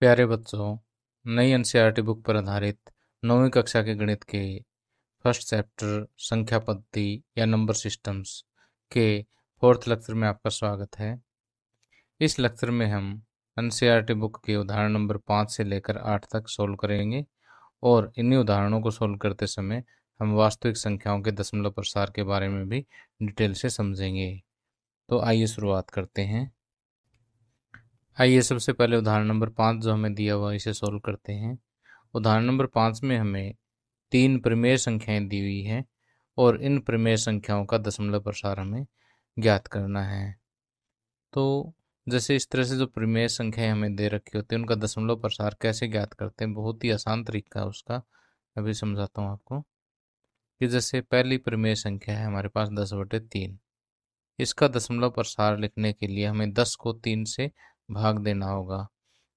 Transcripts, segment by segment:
प्यारे बच्चों नई एन e बुक पर आधारित नौवीं कक्षा के गणित के फर्स्ट चैप्टर संख्या पद्धति या नंबर सिस्टम्स के फोर्थ लेक्चर में आपका स्वागत है इस लेक्चर में हम एन e बुक के उदाहरण नंबर पाँच से लेकर आठ तक सोल्व करेंगे और इन्हीं उदाहरणों को सोल्व करते समय हम वास्तविक संख्याओं के दशमलव प्रसार के बारे में भी डिटेल से समझेंगे तो आइए शुरुआत करते हैं आइए हाँ, सबसे पहले उदाहरण नंबर पाँच जो हमें दिया हुआ इसे सॉल्व करते हैं उदाहरण नंबर पाँच में हमें तीन प्रमेय संख्याएं दी हुई हैं और इन प्रमेय संख्याओं का दशमलव प्रसार हमें ज्ञात करना है तो जैसे इस तरह से जो प्रमेय संख्याएं हमें दे रखी होती है उनका दशमलव प्रसार कैसे ज्ञात करते हैं बहुत ही आसान तरीका है उसका अभी समझाता हूँ आपको कि जैसे पहली प्रमेय संख्या है हमारे पास दस बटे तीन इसका दशमलव प्रसार लिखने के लिए हमें दस को तीन से भाग देना होगा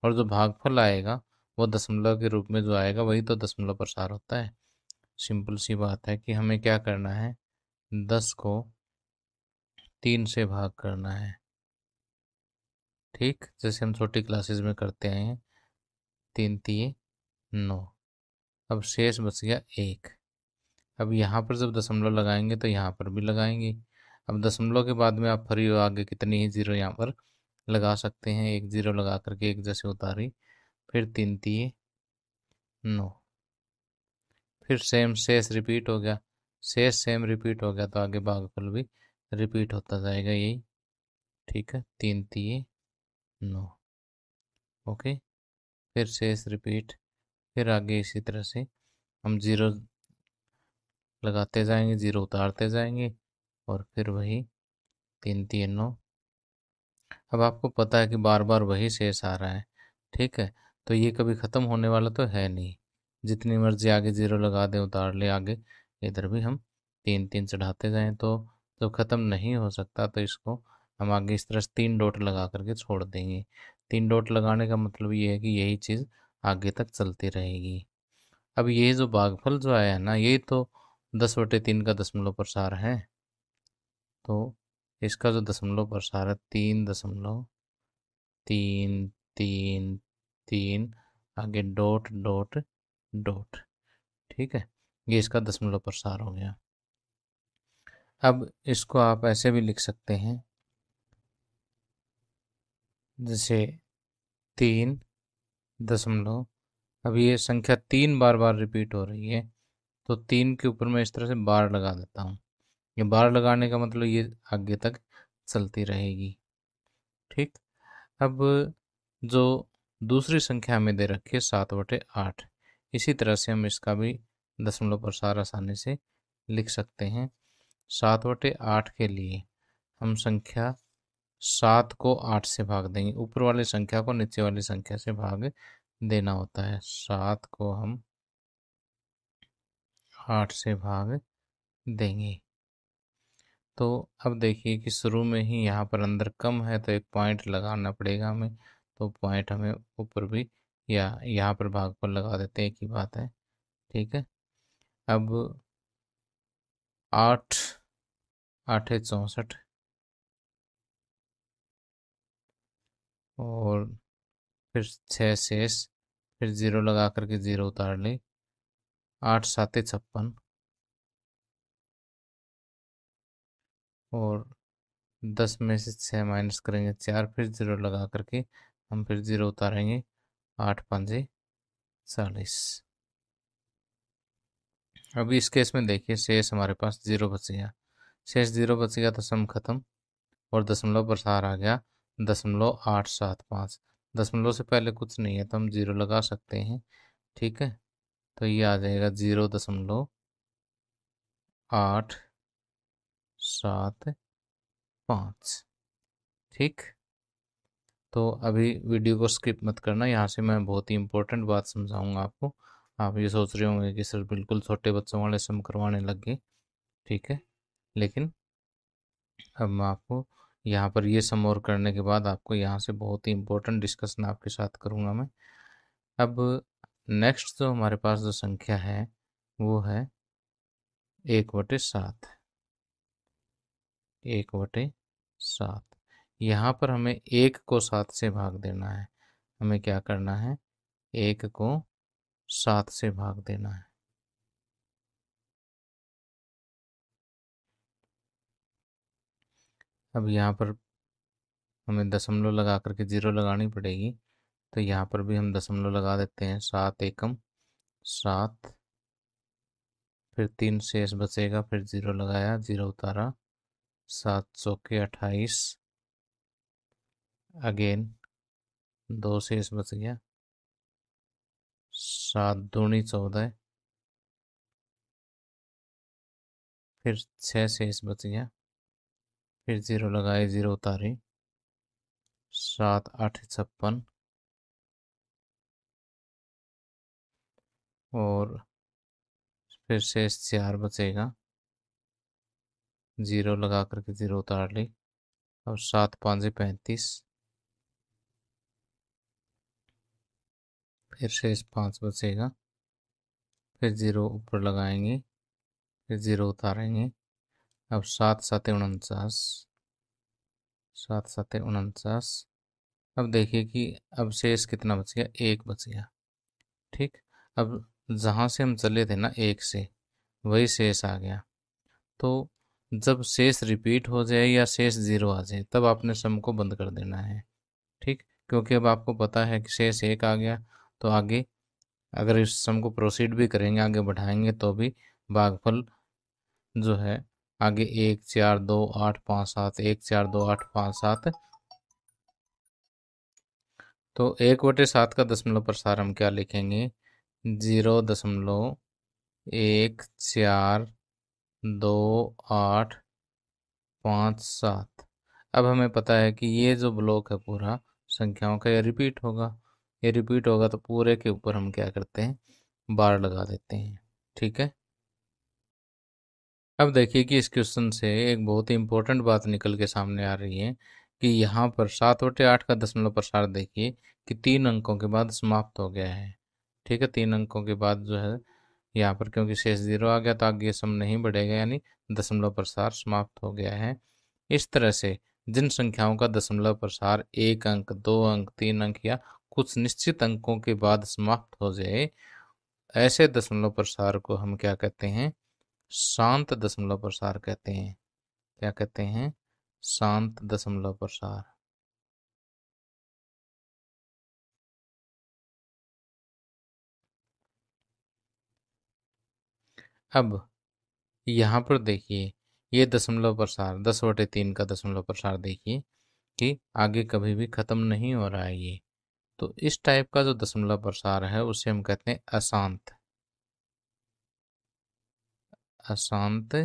और जो भागफल आएगा वो दशमलव के रूप में जो आएगा वही तो दशमलव प्रसार होता है सिंपल सी बात है कि हमें क्या करना है दस को तीन से भाग करना है ठीक जैसे हम छोटी क्लासेस में करते हैं तीन तीन नौ अब शेष बच गया एक अब यहाँ पर जब दशमलव लगाएंगे तो यहाँ पर भी लगाएंगे अब दशमलव के बाद में आप हो आगे कितनी ही जीरो यहाँ पर लगा सकते हैं एक ज़ीरो लगा करके एक जैसे उतारी फिर तीन तीय नौ फिर सेम शेष रिपीट हो गया शेष सेम रिपीट हो गया तो आगे भागफल भी रिपीट होता जाएगा यही ठीक है तीन तीय नौ ओके फिर शेष रिपीट फिर आगे इसी तरह से हम ज़ीरो लगाते जाएंगे ज़ीरो उतारते जाएंगे और फिर वही तीन तीन नौ अब आपको पता है कि बार बार वही शेष आ रहा है ठीक है तो ये कभी ख़त्म होने वाला तो है नहीं जितनी मर्जी आगे ज़ीरो लगा दें उतार ले आगे इधर भी हम तीन तीन चढ़ाते जाएँ तो जब तो ख़त्म नहीं हो सकता तो इसको हम आगे इस तरह से तीन डॉट लगा करके छोड़ देंगे तीन डॉट लगाने का मतलब ये है कि यही चीज़ आगे तक चलती रहेगी अब ये जो बागफल जो आया है ना यही तो दस बटे तीन का दशमलव प्रसार है तो इसका जो दशमलव प्रसार है तीन दशमलव तीन तीन तीन आगे डॉट डॉट डॉट ठीक है ये इसका दशमलव प्रसार हो गया अब इसको आप ऐसे भी लिख सकते हैं जैसे तीन दशमलव अब ये संख्या तीन बार बार रिपीट हो रही है तो तीन के ऊपर मैं इस तरह से बार लगा देता हूँ ये बार लगाने का मतलब ये आगे तक चलती रहेगी ठीक अब जो दूसरी संख्या हमें दे रखी है सात बटे आठ इसी तरह से हम इसका भी दशमलव प्रसार आसानी से लिख सकते हैं सात बटे आठ के लिए हम संख्या सात को आठ से भाग देंगे ऊपर वाली संख्या को नीचे वाली संख्या से भाग देना होता है सात को हम आठ से भाग देंगे तो अब देखिए कि शुरू में ही यहाँ पर अंदर कम है तो एक पॉइंट लगाना पड़ेगा हमें तो पॉइंट हमें ऊपर भी या यहाँ पर भाग पर लगा देते हैं एक ही बात है ठीक है अब आठ आठ चौंसठ और फिर छः शेष फिर ज़ीरो लगा करके ज़ीरो उतार ली आठ सात छप्पन और दस में से छः माइनस करेंगे चार फिर ज़ीरो लगा करके हम फिर ज़ीरो उतारेंगे आठ पाँचे चालीस अभी इस केस में देखिए शेष हमारे पास ज़ीरो बचेगा शेष ज़ीरो बचेगा तो सम खत्म और दशमलव प्रसार आ गया दशमलव आठ सात पाँच दशमलव से पहले कुछ नहीं है तो हम ज़ीरो लगा सकते हैं ठीक है तो ये आ जाएगा ज़ीरो दशमलव आठ सात पाँच ठीक तो अभी वीडियो को स्किप मत करना यहाँ से मैं बहुत ही इंपॉर्टेंट बात समझाऊंगा आपको आप ये सोच रहे होंगे कि सर बिल्कुल छोटे बच्चों वाले सम करवाने लग गए ठीक है लेकिन अब मैं आपको यहाँ पर ये सम और करने के बाद आपको यहाँ से बहुत ही इम्पोर्टेंट डिस्कशन आपके साथ करूँगा मैं अब नेक्स्ट जो हमारे पास जो संख्या है वो है एक बटे सात एक बटे सात यहाँ पर हमें एक को सात से भाग देना है हमें क्या करना है एक को सात से भाग देना है अब यहाँ पर हमें दशमलव लगा करके जीरो लगानी पड़ेगी तो यहाँ पर भी हम दशमलव लगा देते हैं सात एकम सात फिर तीन शेष बचेगा फिर जीरो लगाया जीरो उतारा सात सौ के अट्ठाईस अगेन दो शेष बच गया सात दूनी चौदह फिर छः शेष बच गया फिर जीरो लगाए जीरो उतारी सात आठ छप्पन और फिर शेष चार बचेगा जीरो लगा करके जीरो उतार ली और सात पाँच पैंतीस फिर शेष पाँच बचेगा फिर जीरो ऊपर लगाएंगे फिर जीरो उतारेंगे अब सात सात उनचास सात सात उनचास अब देखिए कि अब शेष कितना बच गया एक बच गया ठीक अब जहाँ से हम चले थे ना एक से वही शेष आ गया तो जब शेष रिपीट हो जाए या शेष ज़ीरो आ जाए तब आपने सम को बंद कर देना है ठीक क्योंकि अब आपको पता है कि शेष एक आ गया तो आगे अगर इस सम को प्रोसीड भी करेंगे आगे बढ़ाएंगे तो भी भागफल जो है आगे एक चार दो आठ पाँच सात एक चार दो आठ पाँच सात तो एक बटे सात का दशमलव प्रसार हम क्या लिखेंगे जीरो दशमलव एक चार दो आठ पाँच सात अब हमें पता है कि ये जो ब्लॉक है पूरा संख्याओं का ये रिपीट होगा ये रिपीट होगा तो पूरे के ऊपर हम क्या करते हैं बार लगा देते हैं ठीक है अब देखिए कि इस क्वेश्चन से एक बहुत ही इंपॉर्टेंट बात निकल के सामने आ रही है कि यहाँ पर सात बटे आठ का दशमलव प्रसार देखिए कि तीन अंकों के बाद समाप्त हो गया है ठीक है तीन अंकों के बाद जो है यहाँ पर क्योंकि शेष जीरो आ गया तो आगे सम नहीं बढ़ेगा यानी दशमलव प्रसार समाप्त हो गया है इस तरह से जिन संख्याओं का दशमलव प्रसार एक अंक दो अंक तीन अंक या कुछ निश्चित अंकों के बाद समाप्त हो जाए ऐसे दशमलव प्रसार को हम क्या कहते हैं शांत दशमलव प्रसार कहते हैं क्या कहते हैं शांत दशमलव प्रसार अब यहाँ पर देखिए ये दशमलव प्रसार दस बटे तीन का दशमलव प्रसार देखिए कि आगे कभी भी ख़त्म नहीं हो रहा है ये तो इस टाइप का जो दशमलव प्रसार है उसे हम कहते हैं अशांत अशांत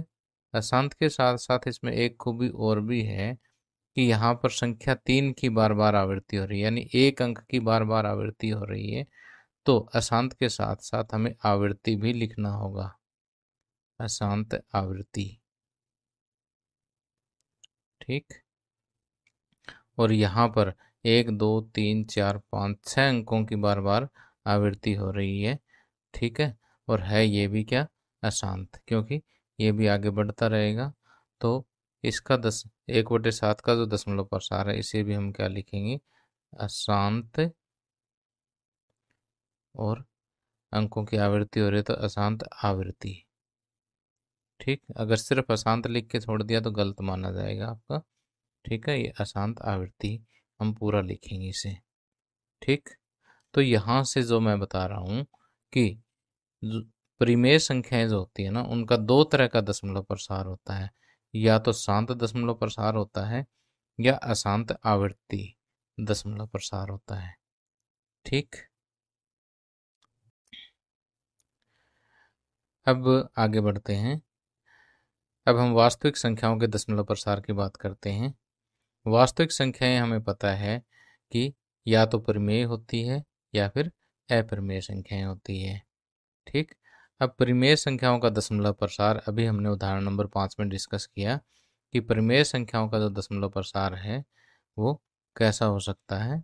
अशांत के साथ साथ इसमें एक खूबी और भी है कि यहाँ पर संख्या तीन की बार बार आवृत्ति हो रही है यानी एक अंक की बार बार आवृत्ति हो रही है तो अशांत के साथ साथ हमें आवृत्ति भी लिखना होगा अशांत आवृत्ति ठीक और यहाँ पर एक दो तीन चार पाँच छः अंकों की बार बार आवृत्ति हो रही है ठीक है और है ये भी क्या अशांत क्योंकि ये भी आगे बढ़ता रहेगा तो इसका दस एक बटे सात का जो दशमलव प्रसार है इसे भी हम क्या लिखेंगे अशांत और अंकों की आवृत्ति हो रही है तो अशांत आवृत्ति ठीक अगर सिर्फ अशांत लिख के छोड़ दिया तो गलत माना जाएगा आपका ठीक है ये अशांत आवृत्ति हम पूरा लिखेंगे इसे ठीक तो यहाँ से जो मैं बता रहा हूँ कि परिमेय संख्याएं जो होती है ना उनका दो तरह का दशमलव प्रसार होता है या तो शांत दशमलव प्रसार होता है या अशांत आवृत्ति दशमलव प्रसार होता है ठीक अब आगे बढ़ते हैं अब हम वास्तविक संख्याओं के दशमलव प्रसार की बात करते हैं वास्तविक संख्याएं हमें पता है कि या तो परिमेय होती है या फिर अप्रमेय संख्याएं होती है ठीक अब परिमेय संख्याओं का दशमलव प्रसार अभी हमने उदाहरण नंबर पाँच में डिस्कस किया कि परिमेय संख्याओं का जो दशमलव प्रसार है वो कैसा हो सकता है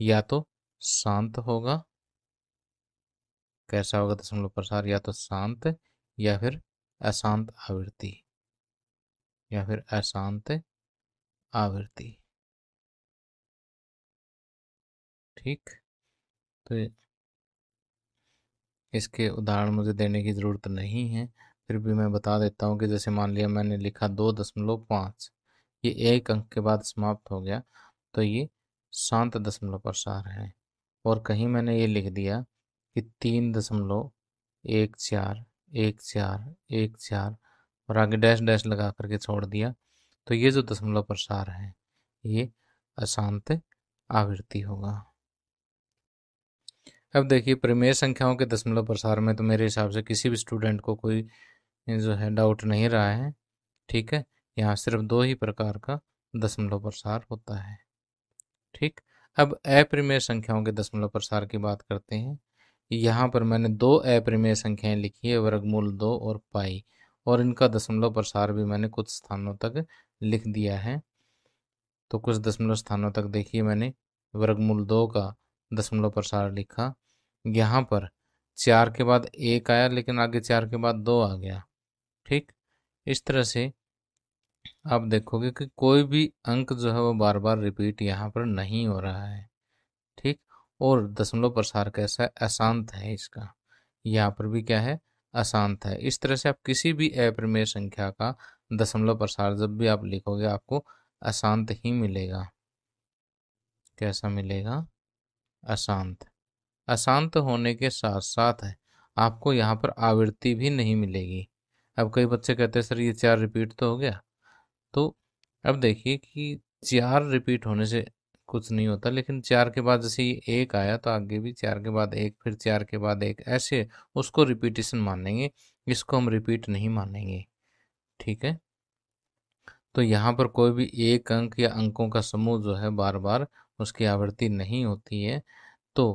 या तो शांत होगा कैसा होगा दशमलव प्रसार या तो शांत या फिर अशांत आवृत्ति या फिर अशांत आवृत्ति ठीक तो इसके उदाहरण मुझे देने की ज़रूरत नहीं है फिर भी मैं बता देता हूँ कि जैसे मान लिया मैंने लिखा दो दशमलव पाँच ये एक अंक के बाद समाप्त हो गया तो ये शांत दशमलव प्रसार है और कहीं मैंने ये लिख दिया कि तीन दशमलव एक चार एक चार एक चार और आगे डैश डैश लगा करके छोड़ दिया तो ये जो दशमलव प्रसार है ये अशांत आवृत्ति होगा अब देखिए प्रमेय संख्याओं के दशमलव प्रसार में तो मेरे हिसाब से किसी भी स्टूडेंट को कोई जो है डाउट नहीं रहा है ठीक है यहाँ सिर्फ दो ही प्रकार का दशमलव प्रसार होता है ठीक अब अप्रमेय संख्याओं के दशमलव प्रसार की बात करते हैं यहाँ पर मैंने दो अप्रमेय संख्याएं लिखी है वर्गमूल दो और पाई और इनका दशमलव प्रसार भी मैंने कुछ स्थानों तक लिख दिया है तो कुछ दशमलव स्थानों तक देखिए मैंने वर्गमूल दो का दशमलव प्रसार लिखा यहाँ पर चार के बाद एक आया लेकिन आगे चार के बाद दो आ गया ठीक इस तरह से आप देखोगे कि कोई भी अंक जो है वो बार बार रिपीट यहाँ पर नहीं हो रहा है और दशमलव प्रसार कैसा है अशांत है इसका यहाँ पर भी क्या है अशांत है इस तरह से आप किसी भी अप्रमेय संख्या का दशमलव प्रसार जब भी आप लिखोगे आपको अशांत ही मिलेगा कैसा मिलेगा अशांत अशांत होने के साथ साथ है आपको यहाँ पर आवृत्ति भी नहीं मिलेगी अब कई बच्चे कहते हैं सर ये चार रिपीट तो हो गया तो अब देखिए कि चार रिपीट होने से कुछ नहीं होता लेकिन चार के बाद जैसे ये एक आया तो आगे भी चार के बाद एक फिर चार के बाद एक ऐसे उसको रिपीटेशन मानेंगे इसको हम रिपीट नहीं मानेंगे ठीक है तो यहाँ पर कोई भी एक अंक या अंकों का समूह जो है बार बार उसकी आवृत्ति नहीं होती है तो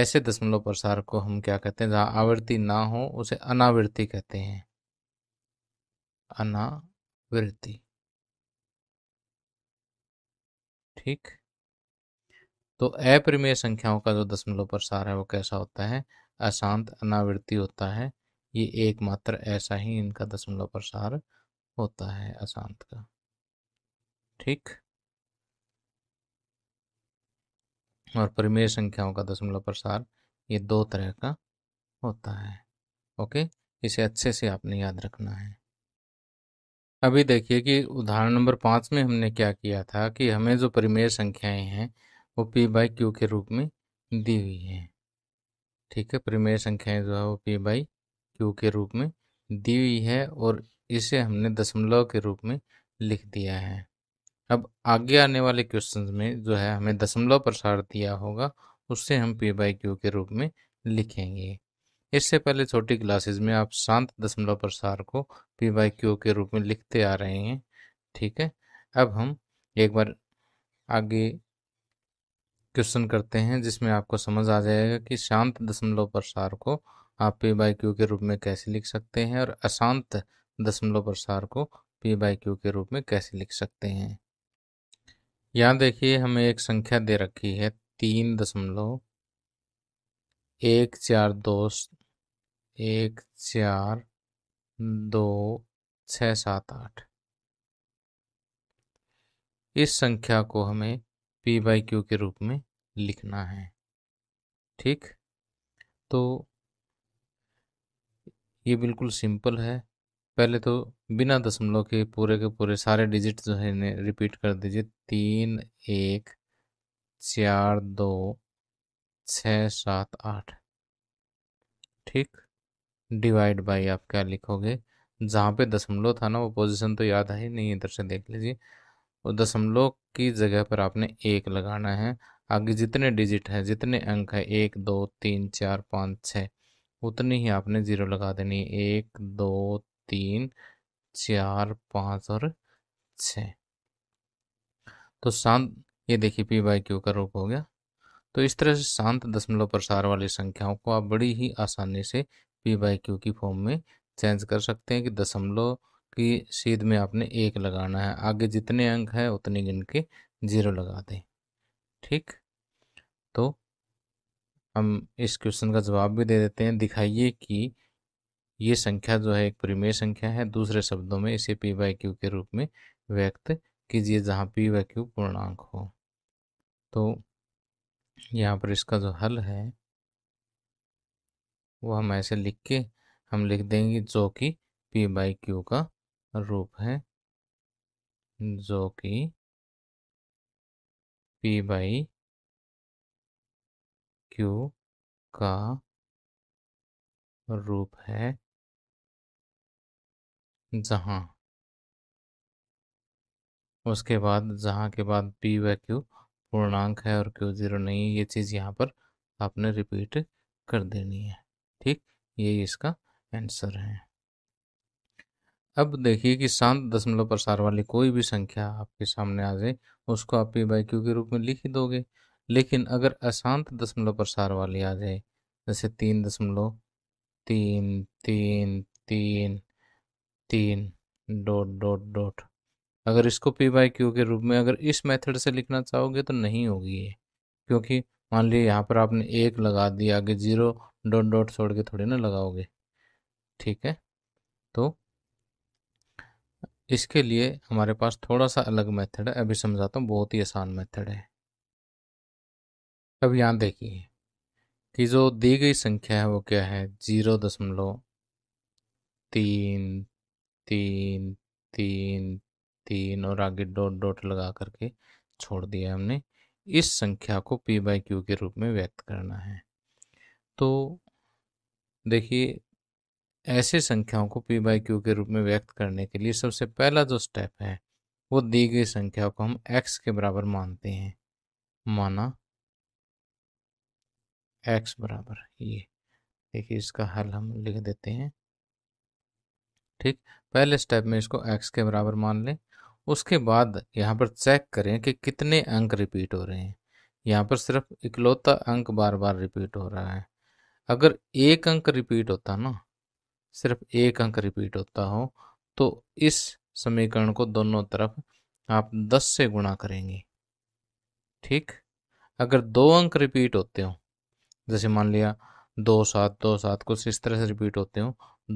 ऐसे दशमलव प्रसार को हम क्या कहते हैं जहाँ आवृत्ति ना हो उसे अनावृत्ति कहते हैं अनावृत्ति ठीक तो अप्रिमेय संख्याओं का जो दशमलव प्रसार है वो कैसा होता है अशांत अनावृत्ति होता है ये एकमात्र ऐसा ही इनका दशमलव प्रसार होता है अशांत का ठीक और परिमेय संख्याओं का दशमलव प्रसार ये दो तरह का होता है ओके इसे अच्छे से आपने याद रखना है अभी देखिए कि उदाहरण नंबर पाँच में हमने क्या किया था कि हमें जो परिमेय संख्याएं हैं वो पी बाई क्यू के रूप में दी हुई हैं ठीक है परिमेय संख्याएं जो है वो पी बाई क्यू के रूप में दी हुई है और इसे हमने दशमलव के रूप में लिख दिया है अब आगे आने वाले क्वेश्चन में जो है हमें दशमलव प्रसार दिया होगा उससे हम पी बाई क्यू के रूप में लिखेंगे इससे पहले छोटी क्लासेस में आप शांत दशमलव प्रसार को पी बाई क्यू के रूप में लिखते आ रहे हैं ठीक है अब हम एक बार आगे क्वेश्चन करते हैं जिसमें आपको समझ आ जाएगा कि शांत दशमलव प्रसार को आप पी बाई क्यू के रूप में कैसे लिख सकते हैं और अशांत दशमलव प्रसार को पी बाई क्यू के रूप में कैसे लिख सकते हैं यहाँ देखिए हमें एक संख्या दे रखी है तीन दशमलव एक चार दो एक चार दो छ सात आठ इस संख्या को हमें पी बाई क्यू के रूप में लिखना है ठीक तो ये बिल्कुल सिंपल है पहले तो बिना दशमलव के पूरे के पूरे सारे डिजिट जो है इन्हें रिपीट कर दीजिए तीन एक चार दो छ सात आठ ठीक डिवाइड बाई आप क्या लिखोगे जहाँ पे दशमलव था ना वो पोजीशन तो याद है नहीं इधर से देख लीजिए वो दशमलव की जगह पर आपने एक लगाना है आगे जितने डिजिट हैं जितने अंक हैं एक दो तीन चार पाँच छः उतनी ही आपने ज़ीरो लगा देनी है एक दो तीन चार पाँच और छ तो शांत ये देखिए पी बाई क्यू का रूप हो गया तो इस तरह से शांत दशमलव प्रसार वाली संख्याओं को आप बड़ी ही आसानी से पी बाई क्यू की फॉर्म में चेंज कर सकते हैं कि दशमलव की सीध में आपने एक लगाना है आगे जितने अंक हैं उतने गिन के जीरो लगा दें ठीक तो हम इस क्वेश्चन का जवाब भी दे देते हैं दिखाइए कि ये संख्या जो है एक परिमेय संख्या है दूसरे शब्दों में इसे पी बाई क्यू के रूप में व्यक्त कीजिए जहाँ पी बाई क्यू पूर्णांक हो तो यहाँ पर इसका जो हल है वो हम ऐसे लिख के हम लिख देंगे जो कि पी बाई क्यू का रूप है जो कि पी बाई क्यू का रूप है जहा उसके बाद जहाँ के बाद पी व क्यू पूर्णांक है और क्यों ज़ीरो नहीं है ये चीज़ यहाँ पर आपने रिपीट कर देनी है ठीक यही इसका आंसर है अब देखिए कि शांत दशमलव प्रसार वाली कोई भी संख्या आपके सामने आ जाए उसको आप पी बाई क्यू के रूप में लिख ही दोगे लेकिन अगर अशांत दशमलव प्रसार वाली आ जाए जैसे तीन दशमलव तीन तीन तीन तीन डोट डोट डोट अगर इसको पी बाई क्यू के रूप में अगर इस मेथड से लिखना चाहोगे तो नहीं होगी ये क्योंकि मान लीजिए यहाँ पर आपने एक लगा दिया आगे जीरो डॉट डॉट छोड़ के थोड़ी ना लगाओगे ठीक है तो इसके लिए हमारे पास थोड़ा सा अलग मेथड है अभी समझाता हूँ बहुत ही आसान मेथड है अब यहाँ देखिए कि जो दी गई संख्या है वो क्या है जीरो दशमलव तीन तीन तीन तीन और आगे डॉट डॉट लगा करके छोड़ दिया हमने इस संख्या को पी बाई क्यू के रूप में व्यक्त करना है तो देखिए ऐसे संख्याओं को पी बाई क्यू के रूप में व्यक्त करने के लिए सबसे पहला जो स्टेप है वो दी गई संख्या को हम एक्स के बराबर मानते हैं माना एक्स बराबर ये देखिए इसका हल हम लिख देते हैं ठीक पहले स्टेप में इसको एक्स के बराबर मान लें उसके बाद यहाँ पर चेक करें कि कितने अंक रिपीट हो रहे हैं यहाँ पर सिर्फ इकलौता अंक बार बार रिपीट हो रहा है अगर एक अंक रिपीट होता ना सिर्फ एक अंक रिपीट होता हो तो इस समीकरण को दोनों तरफ आप 10 से गुणा करेंगे ठीक अगर दो अंक रिपीट होते हो जैसे मान लिया दो सात दो सात कुछ इस तरह से रिपीट होते हो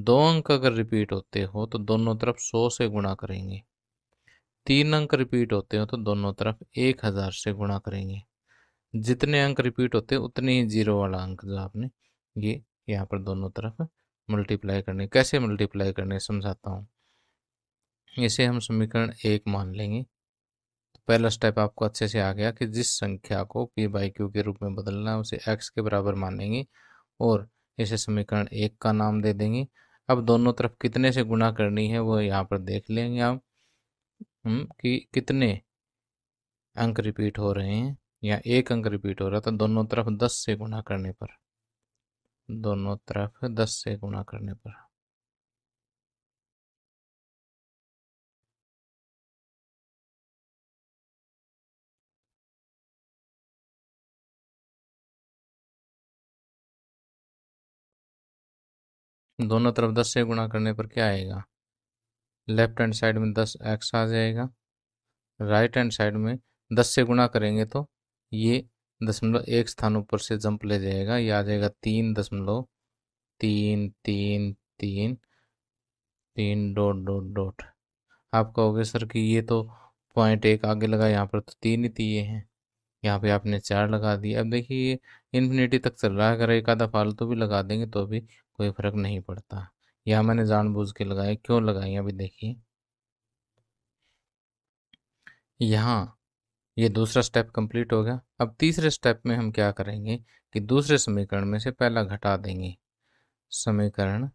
दो अंक अगर रिपीट होते हो तो दोनों तरफ सौ से गुणा करेंगे तीन अंक रिपीट होते हो तो दोनों तरफ एक हज़ार से गुणा करेंगे जितने अंक रिपीट होते हैं उतने ही जीरो वाला अंक जो आपने ये यहाँ पर दोनों तरफ मल्टीप्लाई करने कैसे मल्टीप्लाई करने समझाता हूँ इसे हम समीकरण एक मान लेंगे तो पहला स्टेप आपको अच्छे से आ गया कि जिस संख्या को पी बाई क्यू के रूप में बदलना है उसे एक्स के बराबर मानेंगे और इसे समीकरण एक का नाम दे देंगे अब दोनों तरफ कितने से गुणा करनी है वो यहाँ पर देख लेंगे आप हम हम्म, कि कितने अंक रिपीट हो रहे हैं या एक अंक रिपीट हो रहा था तो दोनों तरफ दस से गुणा करने पर दोनों तरफ दस से गुणा करने पर दोनों तरफ दस से गुणा करने पर क्या आएगा लेफ्ट हैंड साइड में दस एक्स आ जाएगा राइट हैंड साइड में दस से गुणा करेंगे तो ये दशमलव एक स्थान ऊपर से जंप ले जाएगा ये आ जाएगा तीन दशमलव तीन तीन तीन तीन डॉट डॉट डॉट आप कहोगे सर कि ये तो पॉइंट एक आगे लगा यहाँ पर तो तीन ही तीन हैं यहाँ पे आपने चार लगा दिए अब देखिए ये इन्फिनिटी तक चल रहा है अगर एक आधा फालतू तो भी लगा देंगे तो भी कोई फ़र्क नहीं पड़ता यहाँ मैंने जानबूझ के लगाए क्यों लगाए अभी देखिए यहाँ ये दूसरा स्टेप कंप्लीट हो गया अब तीसरे स्टेप में हम क्या करेंगे कि दूसरे समीकरण में से पहला घटा देंगे समीकरण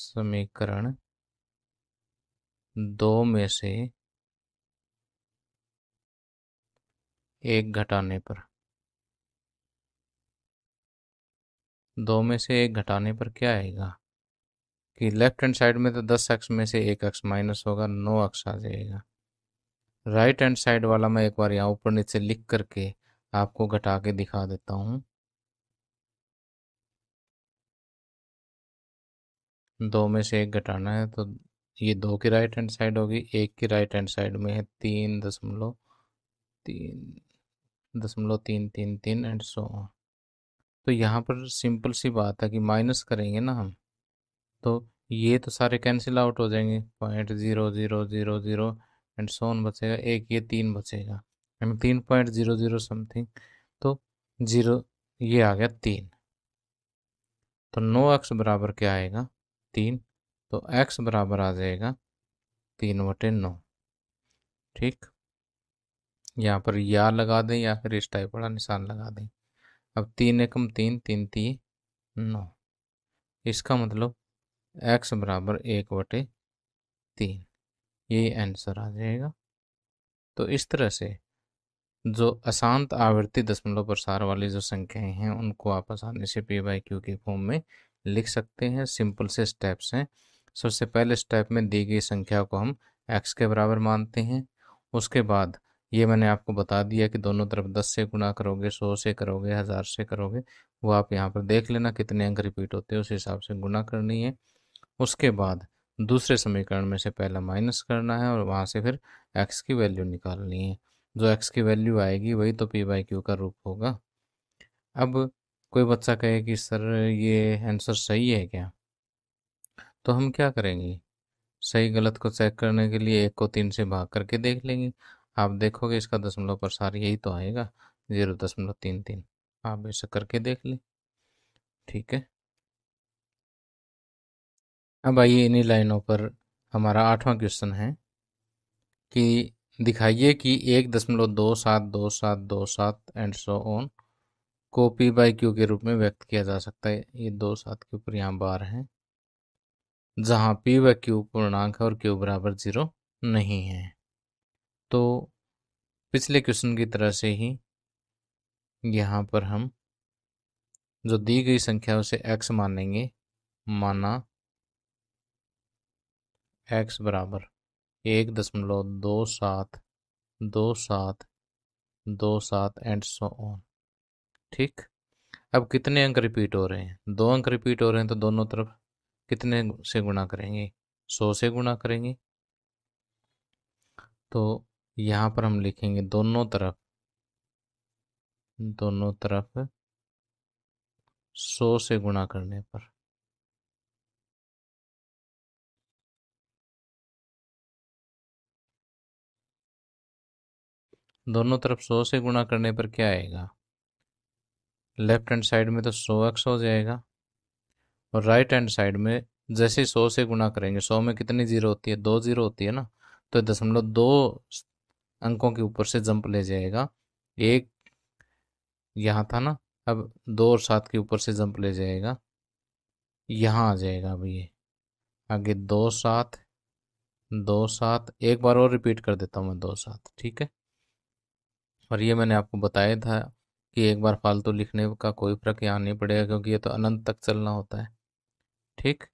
समीकरण दो में से एक घटाने पर दो में से एक घटाने पर क्या आएगा कि लेफ्ट हैंड साइड में तो दस एक्स में से एक अक्स माइनस होगा नौ अक्स आ जाएगा राइट हैंड साइड वाला मैं एक बार यहाँ ऊपर नीचे लिख करके आपको घटा के दिखा देता हूँ दो में से एक घटाना है तो ये दो की राइट हैंड साइड होगी एक की राइट हैंड साइड में है तीन दशमलव तीन दशमलव तीन तीन तीन एंड सो तो यहाँ पर सिंपल सी बात है कि माइनस करेंगे ना हम तो ये तो सारे कैंसिल आउट हो जाएंगे point zero zero zero zero and so on बचेगा एक ये तीन बचेगा यानी तीन पॉइंट जीरो जीरो समथिंग तो जीरो ये आ गया तीन तो नो एक्स बराबर क्या आएगा तीन तो एक्स बराबर आ जाएगा तीन बटे नौ ठीक यहाँ पर या लगा दें या फिर इस टाइप वाला निशान लगा दें अब तीन एकम तीन तीन तीन नौ इसका मतलब एक्स बराबर एक बटे तीन ये आंसर आ जाएगा तो इस तरह से जो अशांत आवृत्ति दशमलव प्रसार वाली जो संख्याएं हैं उनको आप आसानी से पी बाई क्यू के फॉर्म में लिख सकते हैं सिंपल से स्टेप्स हैं सबसे पहले स्टेप में दी गई संख्या को हम एक्स के बराबर मानते हैं उसके बाद ये मैंने आपको बता दिया कि दोनों तरफ दस से गुणा करोगे सौ से करोगे हज़ार से करोगे वो आप यहाँ पर देख लेना कितने अंक रिपीट होते हैं उस हिसाब से गुणा करनी है उसके बाद दूसरे समीकरण में से पहला माइनस करना है और वहाँ से फिर एक्स की वैल्यू निकालनी है जो एक्स की वैल्यू आएगी वही तो पी बाई क्यू का रूप होगा अब कोई बच्चा कहे कि सर ये आंसर सही है क्या तो हम क्या करेंगे सही गलत को चेक करने के लिए एक को तीन से भाग करके देख लेंगे आप देखोगे इसका दशमलव प्रसार यही तो आएगा जीरो दशमलव तीन तीन आप ऐसा करके देख लें ठीक है अब आइए इन्हीं लाइनों पर हमारा आठवां क्वेश्चन है कि दिखाइए कि एक दशमलव दो सात दो सात दो सात एंड सो ऑन को पी बाई क्यू के रूप में व्यक्त किया जा सकता है ये दो सात के ऊपर यहाँ बार है जहाँ पी व क्यू पूर्णांक है और क्यू बराबर जीरो नहीं है तो पिछले क्वेश्चन की तरह से ही यहाँ पर हम जो दी गई संख्या उसे एक्स मानेंगे माना एक्स बराबर एक दशमलव दो सात दो सात दो सात एंड सो ऑन ठीक अब कितने अंक रिपीट हो रहे हैं दो अंक रिपीट हो रहे हैं तो दोनों तरफ कितने से गुणा करेंगे सौ से गुणा करेंगे तो यहाँ पर हम लिखेंगे दोनों तरफ दोनों तरफ सौ से गुणा करने पर दोनों तरफ सौ से गुणा करने पर क्या आएगा लेफ्ट हैंड साइड में तो सौ एक्स हो जाएगा और राइट हैंड साइड में जैसे सौ से गुणा करेंगे सौ में कितनी जीरो होती है दो जीरो होती है ना तो दशमलव दो अंकों के ऊपर से जंप ले जाएगा एक यहाँ था ना अब दो और सात के ऊपर से जंप ले जाएगा यहाँ आ जाएगा अब ये आगे दो सात दो सात एक बार और रिपीट कर देता हूँ मैं दो सात ठीक है और ये मैंने आपको बताया था कि एक बार फालतू तो लिखने का कोई फर्क यहाँ नहीं पड़ेगा क्योंकि ये तो अनंत तक चलना होता है ठीक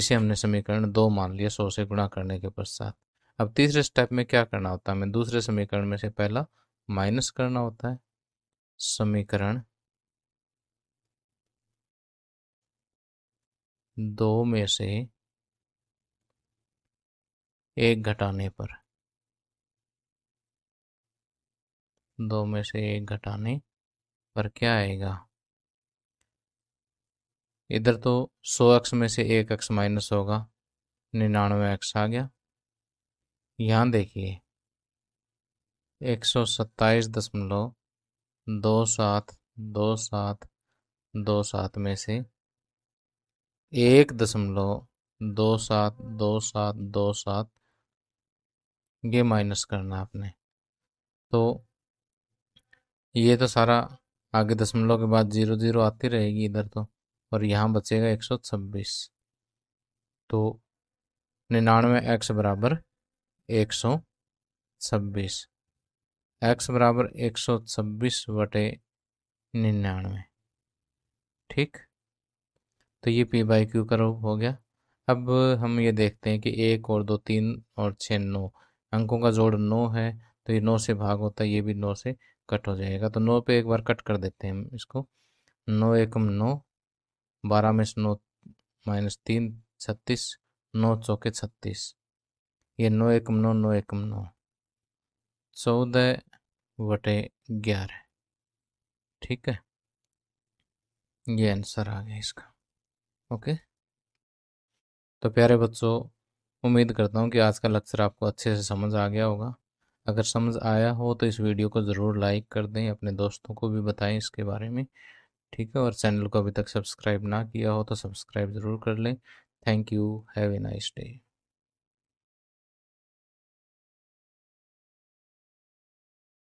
इसे हमने समीकरण दो मान लिया सौ से गुणा करने के पश्चात अब तीसरे स्टेप में क्या करना होता है हमें दूसरे समीकरण में से पहला माइनस करना होता है समीकरण दो में से एक घटाने पर दो में से एक घटाने पर क्या आएगा इधर तो सौ एक्स में से एक एक्स माइनस होगा निन्यानवे एक्स आ गया यहाँ देखिए एक सौ सत्ताईस दशमलव दो सात दो सात दो सात में से एक दशमलव दो सात दो सात दो सात ये माइनस करना आपने तो ये तो सारा आगे दशमलव के बाद जीरो जीरो आती रहेगी इधर तो और यहाँ बचेगा एक सौ छब्बीस तो निन्यानवे एक्स बराबर एक सौ छब्बीस एक्स बराबर एक सौ छब्बीस बटे निन्यानवे ठीक तो ये पी बाई क्यू का हो गया अब हम ये देखते हैं कि एक और दो तीन और छः नौ अंकों का जोड़ नौ है तो ये नौ से भाग होता है ये भी नौ से कट हो जाएगा तो नौ पे एक बार कट कर देते हैं हम इसको नौ एकम नौ बारह में से नौ माइनस तीन छत्तीस नौ चौके छत्तीस ये नौ एकम नौ नौ एकम नौ चौदह बटे ग्यारह ठीक है ये आंसर आ गया इसका ओके तो प्यारे बच्चों उम्मीद करता हूँ कि आज का लेक्चर आपको अच्छे से समझ आ गया होगा अगर समझ आया हो तो इस वीडियो को ज़रूर लाइक कर दें अपने दोस्तों को भी बताएं इसके बारे में ठीक है और चैनल को अभी तक सब्सक्राइब ना किया हो तो सब्सक्राइब ज़रूर कर लें thank you have a nice day